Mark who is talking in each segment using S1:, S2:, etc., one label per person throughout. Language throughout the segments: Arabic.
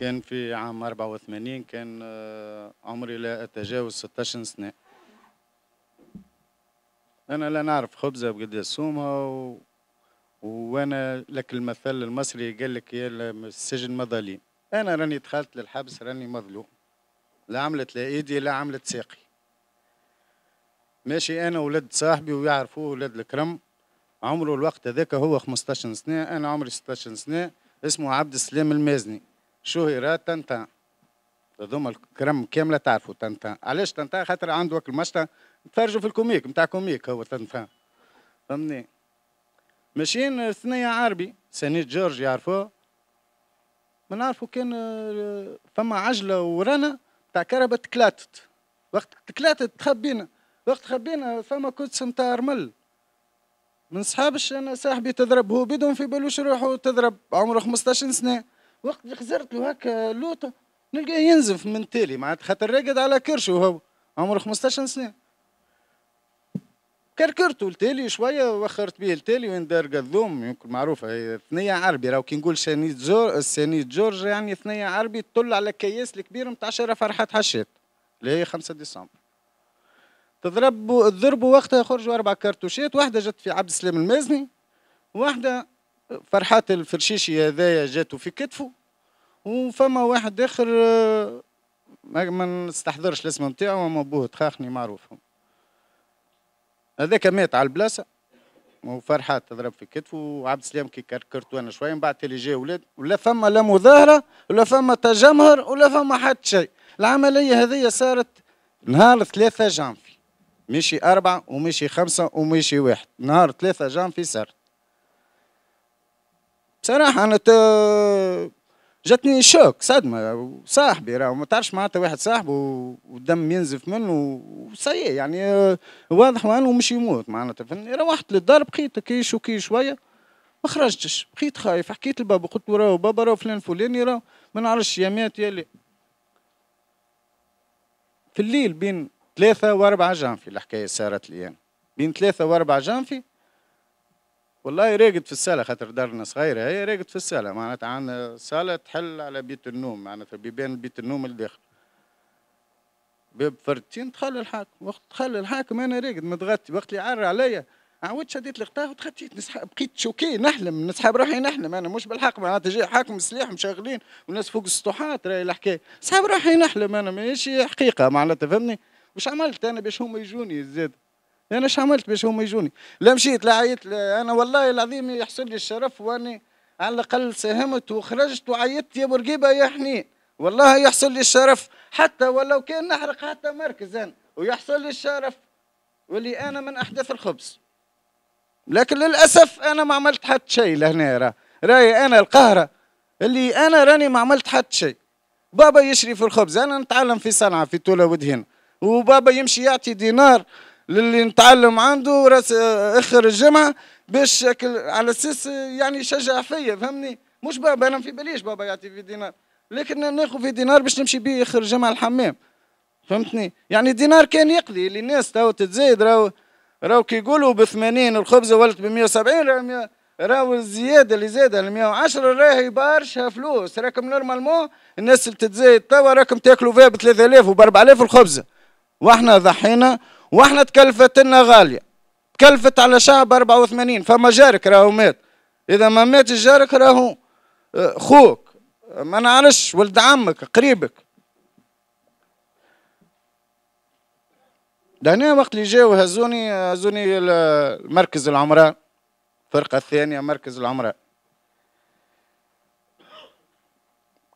S1: كان في عام 84 كان آه، عمري لا أتجاوز 16 سنة أنا لا نعرف خبزة بقد السومة و... وأنا لك المثل المصري قال لك يا السجن مظلوم أنا راني دخلت للحبس راني مظلوم لا عملت لا إيدي لا عملت ساقي ماشي أنا ولد صاحبي ويعرفوه ولد الكرم عمره الوقت هذاك هو 15 سنة أنا عمري 16 سنة اسمه عبد السلام المازني شهرة تنتا هذوما الكرم كامله تعرفوا تنتا علاش تنتا خاطر عنده وقت المشتا تفرجوا في الكوميك نتاع كوميك هو تنتا فهمني ماشيين ثنية عربي سنيد جورج يعرفوه ما نعرفوا كان آه، فما عجله ورانا تاع كربة تكلاتت وقت تكلاتت تخبينا وقت خبينا فما كوتس نتاع رمل من صحابش انا صاحبي تضرب هو بدون في بالوش روحه تضرب عمره 15 سنه وقت اللي خزرت له هكا لوطه نلقاه ينزف من تالي معناتها خاطر راقد على كرشه هو عمره 15 سنه كركرته التالي شويه وخرت به التالي وين دار قذوم يمكن معروفه هي ثنيه عربي راهو كي نقول سانيت جور سانيت جورج يعني ثنيه عربي تطل على كياس الكبير نتاع شارع فرحات حشيت اللي هي 5 ديسمبر تضرب تضربوا وقتها خرجوا اربع كرتوشات واحده جت في عبد السلام المازني واحده فرحات الفرشيشي هذايا جاتو في كتفه وفما واحد اخر ما نستحضرش الاسم نتاعو اما بوه تخاخني معروف هذاك مات على البلاصه وفرحات تضرب في كتفه وعبد السلام كي وانا شويه من بعد اللي جا ولاد ولا فما لا مظاهره ولا فما تجمهر ولا فما حتى شيء العمليه هذه صارت نهار 3 جانفي ماشي أربعة وماشي خمسة وماشي واحد نهار 3 جانفي صارت صراحة أنا جاتني شوك صدمة صاحبي راه ما تعرفش معناتها واحد صاحبه والدم ينزف منه وسيء يعني واضح وانه مش يموت معناتها فهمتني روحت للدار بقيت كي شوكي شوية ما خرجتش بقيت خايف حكيت لبابا قلت له راهو بابا راهو فلان فلاني راهو ما نعرفش يا مات يا لي في الليل بين ثلاثة وأربعة جانفي الحكاية صارت لي يعني. بين ثلاثة وأربعة جانفي والله راقد في الساله خاطر دارنا صغيره هي راقد في الساله معناتها عندنا صاله تحل على بيت النوم معناتها بيبان بيت النوم الداخل باب فردتين دخل الحاكم وقت دخل الحاكم انا راقد متغطي وقت اللي عر عليا عاود شديت القطاع وتخطيت نسحب بقيت شوكي نحلم نسحب روحي نحلم انا مش بالحق معناتها جاي حاكم سلاح مشغلين والناس فوق السطوحات راهي الحكايه نسحب روحي نحلم انا ماشي حقيقه معناتها فهمني واش عملت انا باش هما يجوني زاد انا ايش عملت باش هما يجوني لا مشيت لا عيطت انا والله العظيم يحصل لي الشرف واني على الاقل ساهمت وخرجت وعيطت يا برقيبه يا حنين والله يحصل لي الشرف حتى ولو كان نحرق حتى مركز انا ويحصل لي الشرف واللي انا من احداث الخبز لكن للاسف انا ما عملت حتى شيء لهنا راه راي انا القهره اللي انا راني ما عملت حتى شيء بابا يشري في الخبز انا نتعلم في صنعاء في طوله ودهن وبابا يمشي يعطي دينار للي نتعلم عنده راس اخر الجمعه باش على اساس يعني يشجع فيا فهمني مش بابا انا في باليش بابا يعطي في دينار لكن ناخذ في دينار باش نمشي به اخر الجمعه الحمام فهمتني يعني دينار كان يقضي اللي الناس تو تتزايد راهو راهو كي يقولوا ب 80 الخبزه ولت ب 170 راهو الزياده اللي زادها ل 110 راهي برشا فلوس راكم نورمالمون الناس اللي تتزايد توا راكم تاكلوا فيها ب 3000 وب 4000 الخبزه واحنا ضحينا واحنا تكلفت لنا غاليه تكلفت على شعب 84 فما جارك راهو مات اذا ما مات جارك راهو آه، خوك ما نعرفش ولد عمك قريبك لهنا وقت اللي جاو هزوني هزوني لمركز العمران الفرقه الثانيه مركز العمران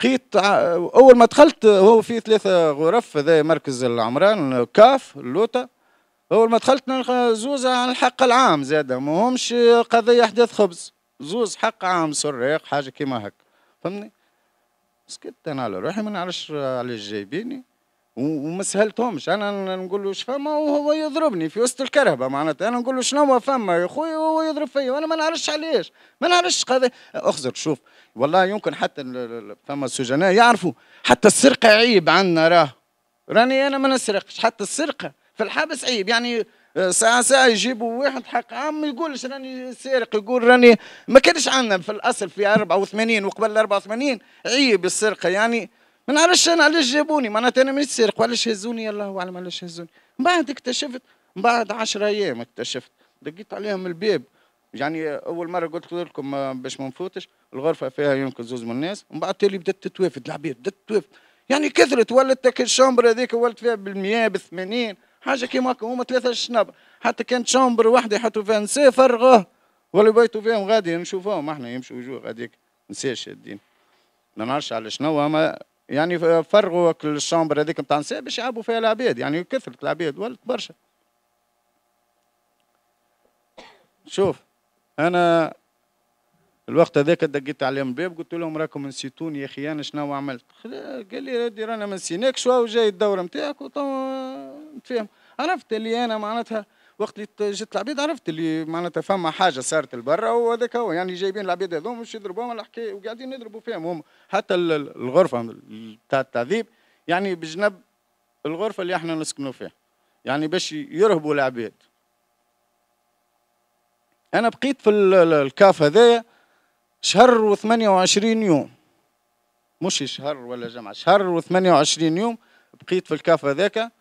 S1: لقيت اول ما دخلت هو فيه ثلاثه غرف هذا مركز العمران كاف اللوطه اول ما دخلت زوز على الحق العام زاد ما همش قضيه احداث خبز زوز حق عام سراق حاجه كيما هكا فهمني سكت انا على روحي ما نعرفش علاش جايبيني وما سهلتهمش انا نقول له فما وهو يضربني في وسط الكرهبه معناتها انا نقول له شنو فما يا خويا وهو يضرب فيا وانا ما نعرفش علاش ما نعرفش قضيه اخزر شوف والله يمكن حتى فما السجناء يعرفوا حتى السرقه عيب عندنا راه راني انا ما نسرقش حتى السرقه في الحبس عيب يعني آه، ساعة ساعة يجيبوا واحد حق عام يقولش راني سارق يقول راني ما كانش عندنا في الأصل في 84 وقبل 84 عيب السرقة يعني ما نعرفش أنا علاش جابوني معناتها أنا مش سارق وعلاش هزوني الله أعلم علاش هزوني من بعد اكتشفت من بعد 10 أيام اكتشفت دقيت عليهم الباب يعني آه، اول مره قلت لكم آه، باش ما نفوتش الغرفه فيها يمكن زوز من الناس ومن بعد تالي بدات تتوافد العباد بدات تتوافد يعني كثرت ولت الشامبر هذيك ولت فيها بالمية بالثمانين حاجه كيما هكا هما ثلاثه شنب حتى كانت شامبر واحد يحطوا فيها نساء فرغوه ولا بيتوا فيهم غادي نشوفوهم احنا يمشوا يجوا غاديك نساء شادين ما نعرفش على شنو اما يعني فرغوا الشامبر هذيك نتاع نساء باش يلعبوا فيها العباد يعني كثرت العباد ولت برشا شوف انا الوقت هذاك دقيت عليهم الباب قلت لهم راكم نسيتوني يا اخي انا شنو عملت قال لي ردي رانا ما نسيناكش وجاي الدوره نتاعك نتفاهم عرفت اللي انا معناتها وقت اللي جيت العبيد عرفت اللي معناتها فما حاجه صارت لبرا وهذاك هو يعني جايبين العبيد هذوما باش يضربوهم الحكايه وقاعدين يضربوا فيهم هم حتى الغرفه تاع التعذيب يعني بجنب الغرفه اللي احنا نسكنوا فيها يعني باش يرهبوا العبيد انا بقيت في الكاف هذايا شهر و28 يوم مش شهر ولا جمعة شهر و28 يوم بقيت في الكاف هذاك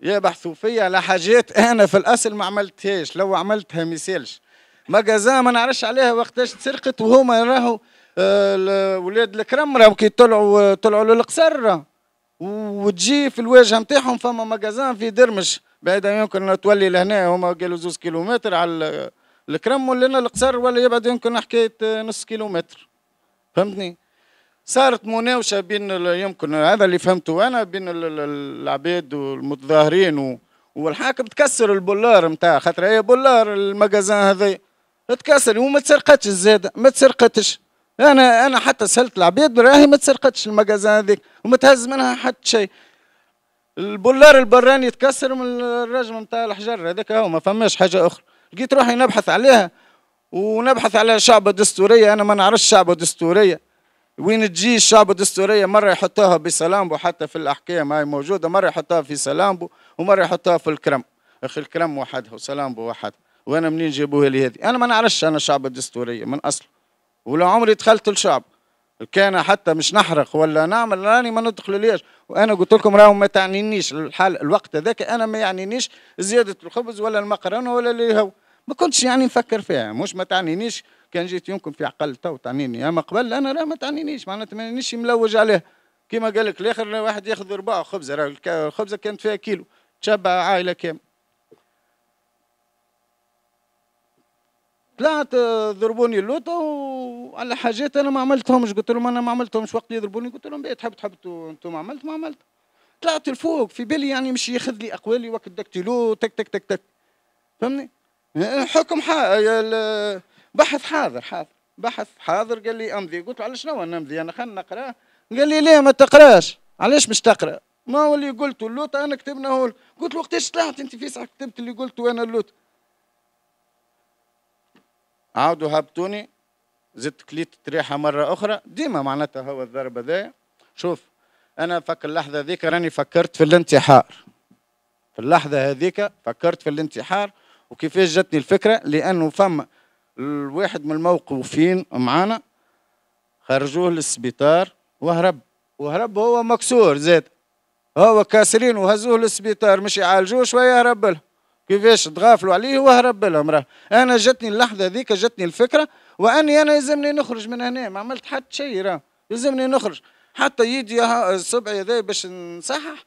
S1: يبحثوا فيا على حاجات انا في الاصل ما عملتهاش لو عملتها ما يسالش مجازا ما نعرفش عليها وقتاش تسرقت وهما راهو آه، ولاد الكرم راهو كي طلعوا طلعوا للقصر وتجي في الواجهه نتاعهم فما مجازان في درمش بعيدا يمكن تولي لهنا هما قالوا زوز كيلومتر على الكرم ولينا القصر ولا يبعد يمكن حكايه نص كيلومتر فهمتني صارت مناوشه بين يمكن هذا اللي فهمته انا بين العباد والمتظاهرين و... والحاكم تكسر البولار نتاع خاطر هي بولار المجازان هذا تكسر وما تسرقتش الزاده ما تسرقتش انا انا حتى سالت العباد راهي ما تسرقتش المجازان هذيك وما تهز منها حتى شيء البولار البراني يتكسر من الرجم نتاع الحجر هذاك هو ما فماش حاجه اخرى لقيت روحي نبحث عليها ونبحث على شعبة دستورية أنا ما نعرفش شعبة دستورية وين تجي الشعبة الدستورية مرة يحطوها بسلامبو حتى في الأحكام هاي موجودة مرة يحطوها في سلامبو ومرة يحطوها في الكرم أخي الكرم وحدها وسلامبو وحدها وأنا منين جابوها لي هذه أنا ما نعرفش أنا شعبة دستورية من أصل ولا عمري دخلت لشعب كان حتى مش نحرق ولا نعمل راني ما ندخل ليش وانا قلت لكم راهم ما تعنينيش الحال الوقت هذاك انا ما يعنينيش زياده الخبز ولا المقرونه ولا اللي هو ما كنتش يعني نفكر فيها مش ما تعنينيش كان جيت يمكن في عقل تو تعنيني اما قبل انا راه ما تعنينيش معناتها مانيش ملوج عليها كما قال لك الاخر واحد ياخذ رباع خبزه راه الخبزه كانت فيها كيلو تشبع عائله كامله طلعت ضربوني اللوطه وعلى حاجات انا ما عملتهمش قلت لهم انا ما عملتهمش وقت اللي يضربوني قلت لهم بيت تحب تحب انتم عملت ما عملت طلعت لفوق في بالي يعني مش ياخذ لي اقوالي وقت دكتيلو تك تك تك تك فهمني حكم ح... بحث حاضر حاضر بحث حاضر قال لي امضي قلت له على شنو نمضي انا خلينا نقرا قال لي ليه ما تقراش علاش مش تقرا ما هو اللي قلته اللوت انا كتبنا قلت له وقتاش طلعت انت في ساعه كتبت اللي قلته انا اللوت عاودوا هبطوني زدت كليت تريحة مره اخرى ديما معناتها هو الضرب هذايا شوف انا فك اللحظه ذيك راني فكرت في الانتحار في اللحظه هذيك فكرت في الانتحار وكيفاش جاتني الفكره لانه فما الواحد من الموقوفين معانا خرجوه للسبيطار وهرب وهرب هو مكسور زاد هو كاسرين وهزوه للسبيطار مش يعالجوه شويه هرب لهم كيفاش تغافلوا عليه وهرب لهم راه انا جاتني اللحظه ذيك جاتني الفكره واني انا يلزمني نخرج من هنا ما عملت حتى شيء راه يلزمني نخرج حتى يدي صبعي هذا باش نصحح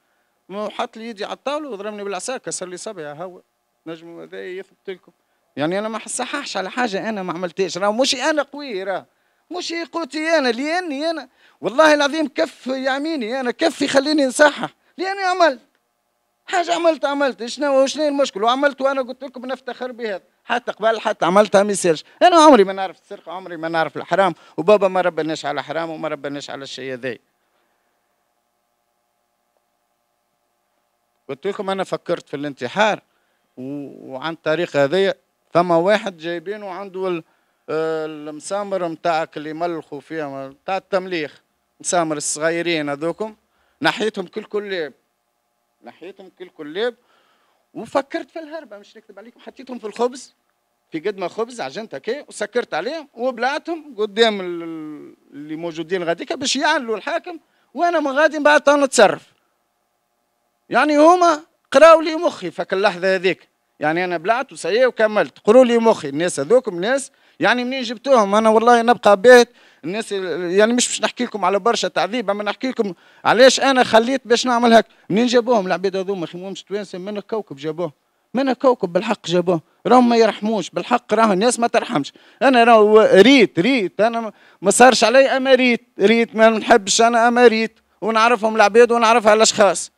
S1: حط لي يدي على الطاوله وضربني بالعصا كسر لي صبعي هو نجموا هذا يثبت لكم يعني انا ما حصححش على حاجه انا ما عملتهاش راه مش انا قوي راه مش قوتي انا لاني انا والله العظيم كف يعميني انا كف يخليني نصحح لاني عملت حاجه عملت عملت شنو شنو المشكل وعملت وانا قلت لكم نفتخر بهذا حتى قبل حتى عملتها ما يصيرش انا عمري ما نعرف السرقه عمري ما نعرف الحرام وبابا ما ربناش على حرام وما ربناش على الشيء هذا قلت لكم انا فكرت في الانتحار وعن طريق هذايا ثم واحد جايبينه عنده المسامر نتاعك اللي ملخوا فيها نتاع التمليخ مسامر الصغيرين هذوكم نحيتهم كل كلاب نحيتهم كل كلاب وفكرت في الهربة مش نكتب عليكم حطيتهم في الخبز في قد ما خبز عجنت هكا وسكرت عليهم وبلعتهم قدام اللي موجودين غاديك باش يعلوا الحاكم وانا من غادي بعد نتصرف يعني هما قراو لي مخي فك اللحظه هذيك يعني انا بلعت وسيي وكملت قروا لي مخي الناس هذوكم ناس يعني منين جبتوهم انا والله نبقى بيت الناس يعني مش باش نحكي لكم على برشا تعذيب اما نحكي لكم علاش انا خليت باش نعمل هكا منين جابوهم العباد هذوما اخي مش توانسه من الكوكب جابوه من الكوكب بالحق جابوه راهم ما يرحموش بالحق راه الناس ما ترحمش انا راه ريت ريت انا ما صارش علي اما ريت ريت ما نحبش انا اما ريت ونعرفهم العباد ونعرفها الاشخاص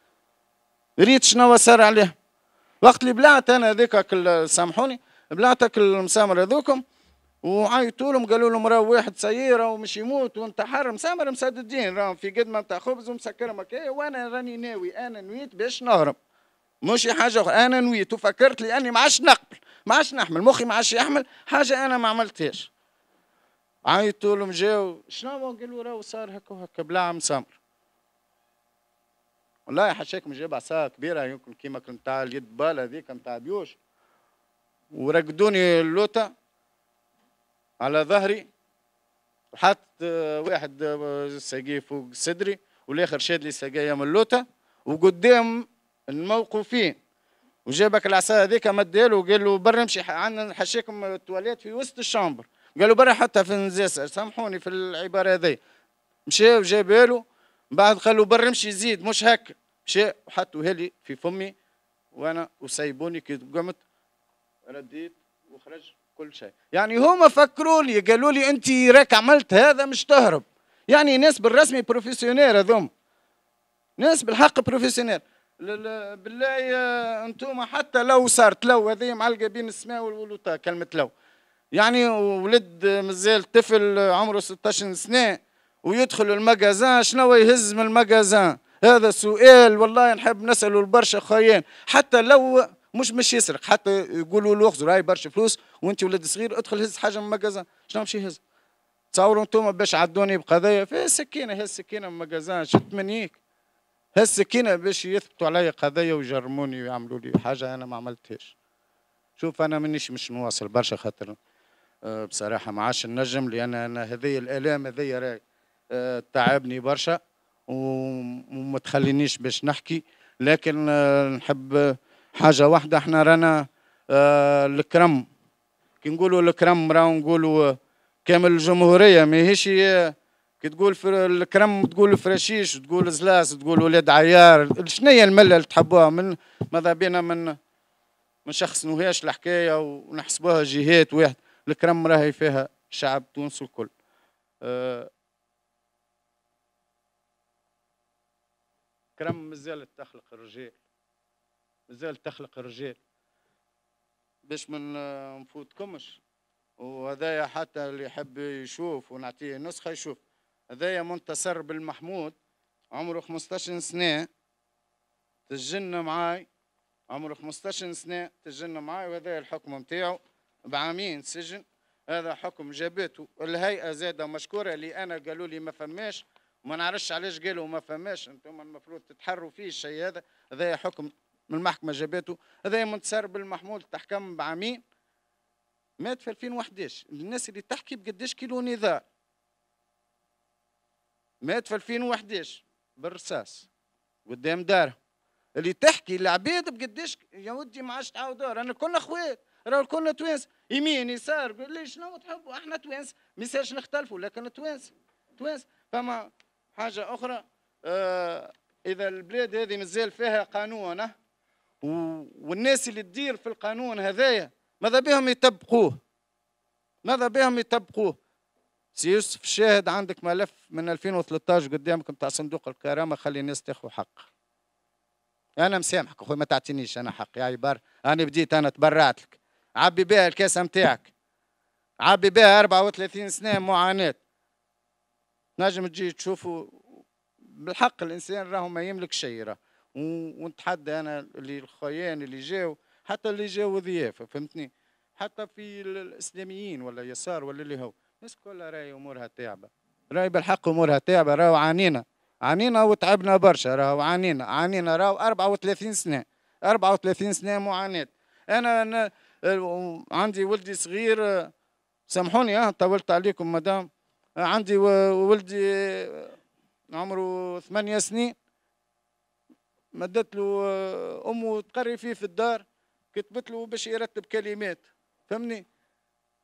S1: ريت شنو صار عليه وقت اللي بلعت انا هذيك سامحوني بلعتك المسامر هذوكم وعيطوا لهم قالوا لهم راه واحد سياره ومش يموت وانتحر مسامر مسددين راهم في قدمه نتاع خبز ومسكرهم هكايا وانا راني ناوي انا نويت باش نهرب مش حاجه اخرى انا نويت وفكرت لاني ما عادش نقبل ما عادش نحمل مخي ما عادش يحمل حاجه انا ما عملتهاش عيطوا لهم جاو شنو قالوا راهو صار هكا وهكا بلا مسامر والله حشاك من جيب عصا كبيره يمكن كيما كنت تاع اليد بال هذيك نتاع بيوش ورقدوني اللوطه على ظهري وحط واحد ساقيه فوق صدري والاخر شاد لي ساقيه من اللوطه وقدام الموقوفين وجابك العصا هذيك مداله وقال له برا امشي عندنا حشاكم التواليت في وسط الشامبر قال له برا حتى في النزاس سامحوني في العباره هذي مشى وجاب له بعد قال له برا امشي زيد مش هكا مشى وحطوا هالي في فمي وانا وسايبوني كي قمت رديت وخرج كل شيء يعني هما فكروني قالوا لي انت راك عملت هذا مش تهرب يعني ناس بالرسمي بروفيسيونير هذوم ناس بالحق بروفيسيونير بالله انتم حتى لو صارت لو هذه معلقه بين السماء والوطا كلمه لو يعني ولد مازال طفل عمره 16 سنه ويدخل المجازان شنو يهز من المجازان هذا سؤال والله نحب نسأله لبرشا خيان حتى لو مش مش يسرق حتى يقولوا له اخزر هاي برشا فلوس وانت ولد صغير ادخل هز حاجه من المجازان شنو باش يهز تصوروا انتم باش عدوني بقضايا في السكينه هي السكينه من المجازان شفت منيك السكينه باش يثبتوا علي قضايا ويجرموني ويعملوا لي حاجه انا ما عملتهاش شوف انا مانيش مش نواصل برشا خاطر آه، بصراحه ما عادش نجم لان انا هذه الالام هذه راي آه، تعبني برشا وما تخلينيش باش نحكي لكن آه، نحب حاجه واحده احنا رانا آه، الكرم كي نقولوا الكرم راهو نقولوا كامل الجمهوريه ماهيش آه، كي تقول في الكرم تقول فراشيش تقول زلاس تقول ولاد عيار شنو هي المله اللي تحبوها من ماذا بينا من ما نوهاش الحكايه ونحسبوها جهات واحد الكرم راهي فيها شعب تونس الكل أه كرم مازالت تخلق الرجال مازالت تخلق الرجال باش ما نفوتكمش وهذايا حتى اللي يحب يشوف ونعطيه نسخه يشوف هذايا منتصر بالمحمود عمره 15 سنه تجن معاي عمره 15 سنه تجن معاي وهذا الحكم نتاعو بعامين سجن هذا حكم جابته الهيئه زاده مشكوره اللي انا قالوا لي ما فماش ما نعرفش علاش قالوا ما فماش انتم المفروض تتحروا فيه الشيء هذا هذا حكم من المحكمه جابته هذا منتصر بالمحمول تحكم بعامين مات في 2011 الناس اللي تحكي بقداش كيلو نضال مات في 2011 بالرصاص قدام داره اللي تحكي العباد بقداش يا ودي ما عادش تعاود رانا كنا خوات راه كنا توانس يمين يسار قول لي شنو تحبوا احنا توانس ما يسالش نختلفوا لكن توانس توانس فما حاجه اخرى آه، اذا البلاد هذه مازال فيها قانون آه، والناس اللي تدير في القانون هذايا ماذا بهم يطبقوه ماذا بهم يطبقوه سي يوسف الشاهد عندك ملف من 2013 قدامك نتاع صندوق الكرامه خلي الناس تاخذ حق انا مسامحك اخوي ما تعطينيش انا حق يا عبار انا بديت انا تبرعت لك عبي بها الكاسه نتاعك عبي بها 34 سنه معاناه نجم تجي تشوفوا بالحق الانسان راهو ما يملك شيء راه ونتحدى انا اللي الخيان اللي جاو حتى اللي جاو ضيافه فهمتني حتى في الاسلاميين ولا يسار ولا اللي هو الناس كلها راهي امورها تعبه راهي بالحق امورها تعبه راهو عانينا عانينا وتعبنا برشا راهو عانينا عانينا راهو 34 سنه 34 سنه معاناه انا, أنا عندي ولدي صغير سامحوني اه طولت عليكم مدام عندي ولدي عمره ثمانية سنين مدت له آه، امه تقري فيه في الدار كتبت له باش يرتب كلمات فهمني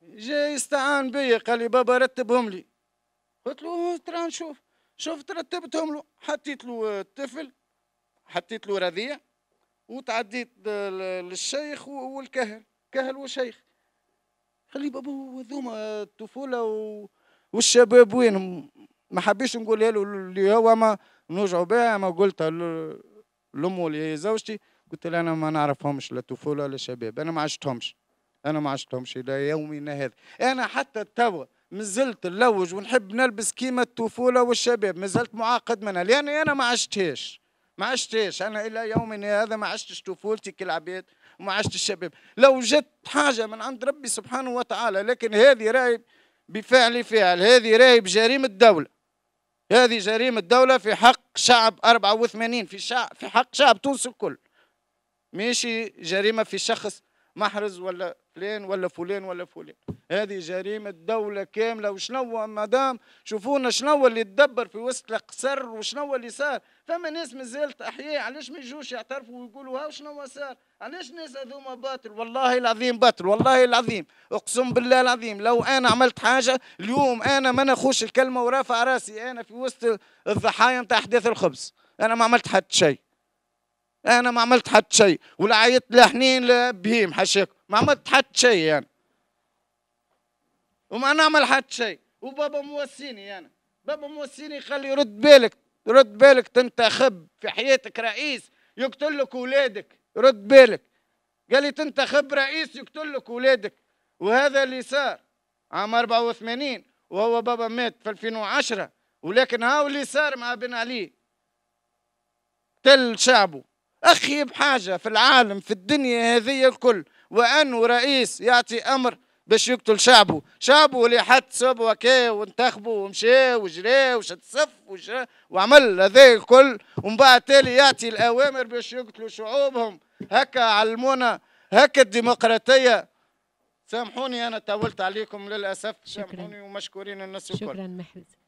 S1: جاي يستعان بي قال لي بابا رتبهم لي قلت له ترى نشوف شفت رتبتهم له حطيت له آه، الطفل حطيت له رضيع وتعديت للشيخ والكهل كهل وشيخ قال لي بابا هذوما الطفوله و... والشباب وين ما حبيش نقولها له اللي هو ما نرجعوا بها ما قلت لامه اللي هي زوجتي قلت لها انا ما نعرفهمش لا طفوله ولا شباب انا ما عشتهمش انا ما عشتهمش الى يومنا هذا انا حتى توا مازلت نلوج ونحب نلبس كيما الطفوله والشباب مازلت معاقد منها لان انا ما عشتهاش ما عشتهاش انا الى يومنا هذا ما عشتش طفولتي كالعباد وما عشتش الشباب لو جت حاجه من عند ربي سبحانه وتعالى لكن هذه راهي بفعل فعل هذه راهي بجريمة الدولة هذه جريمة الدولة في حق شعب 84 في شعب في حق شعب تونس الكل ماشي جريمة في شخص محرز ولا فلان ولا فلان ولا فلان هذه جريمة دولة كاملة وشنو مدام شوفونا شنو اللي تدبر في وسط القصر وشنو اللي صار فما ناس مازالت أحياء علاش ما يجوش يعترفوا ويقولوا ها شنو صار علاش الناس هذوما باطل والله العظيم باطل والله العظيم أقسم بالله العظيم لو أنا عملت حاجة اليوم أنا ما نخوش الكلمة ورافع راسي أنا في وسط الضحايا نتاع أحداث الخبز أنا ما عملت حتى شيء انا ما عملت حتى شيء ولا عيطت لحنين لبهيم حشيك ما عملت حتى شيء انا يعني. وما نعمل حتى شيء وبابا موسيني انا يعني. بابا موسيني خلي رد بالك رد بالك تنتخب في حياتك رئيس يقتل لك ولادك رد بالك قال لي تنتخب رئيس يقتل لك ولادك وهذا اللي صار عام 84 وهو بابا مات في 2010 ولكن هاو اللي صار مع بن علي قتل شعبه أخيب حاجة في العالم في الدنيا هذه الكل وأنه رئيس يعطي أمر باش يقتل شعبه شعبه اللي حط صوب وكي وانتخبه ومشى وجرى وشد صف وعمل هذا الكل ومن بعد تالي يعطي الأوامر باش يقتلوا شعوبهم هكا علمونا هكا الديمقراطية سامحوني أنا طولت عليكم للأسف سامحوني ومشكورين الناس الكل شكرا محمد